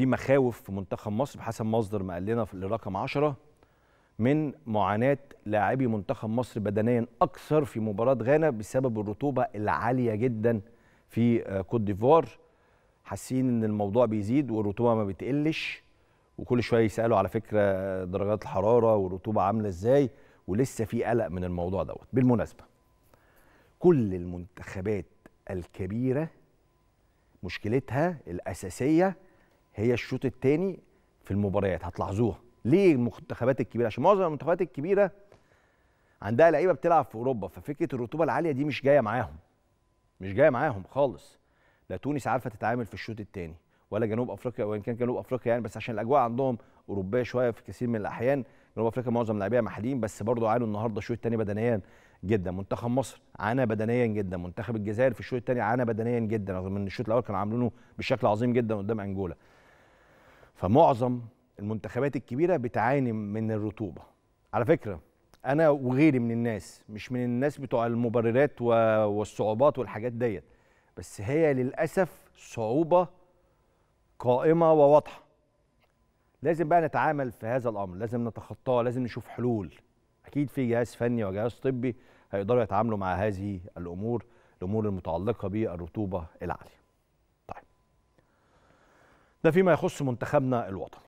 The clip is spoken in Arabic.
في مخاوف في منتخب مصر بحسب مصدر ما قال لنا لرقم 10 من معاناه لاعبي منتخب مصر بدنيا اكثر في مباراه غانا بسبب الرطوبه العاليه جدا في آه، كوت ديفوار حاسين ان الموضوع بيزيد والرطوبه ما بتقلش وكل شويه يسالوا على فكره درجات الحراره والرطوبه عامله ازاي ولسه في قلق من الموضوع دوت بالمناسبه كل المنتخبات الكبيره مشكلتها الاساسيه هي الشوط الثاني في المباريات هتلاحظوها ليه المنتخبات الكبيره عشان معظم المنتخبات الكبيره عندها لعيبه بتلعب في اوروبا ففكره الرطوبه العاليه دي مش جايه معاهم مش جايه معاهم خالص لا تونس عارفه تتعامل في الشوط الثاني ولا جنوب افريقيا وان كان جنوب افريقيا يعني بس عشان الاجواء عندهم اوروبيه شويه في كثير من الاحيان جنوب افريقيا معظم لاعبيها محليين بس برضه عانوا النهارده الشوط الثاني بدنيا جدا منتخب مصر عانى بدنيا جدا منتخب الجزائر في الشوط الثاني عانى بدنيا جدا رغم ان الشوط الاول كانوا عاملينه بشكل عظيم جدا قدام انجولا فمعظم المنتخبات الكبيره بتعاني من الرطوبه على فكره انا وغيري من الناس مش من الناس بتوع المبررات والصعوبات والحاجات ديت بس هي للاسف صعوبه قائمه وواضحه لازم بقى نتعامل في هذا الامر لازم نتخطاه لازم نشوف حلول اكيد في جهاز فني وجهاز طبي هيقدروا يتعاملوا مع هذه الامور الامور المتعلقه بالرطوبه العاليه ده فيما يخص منتخبنا الوطني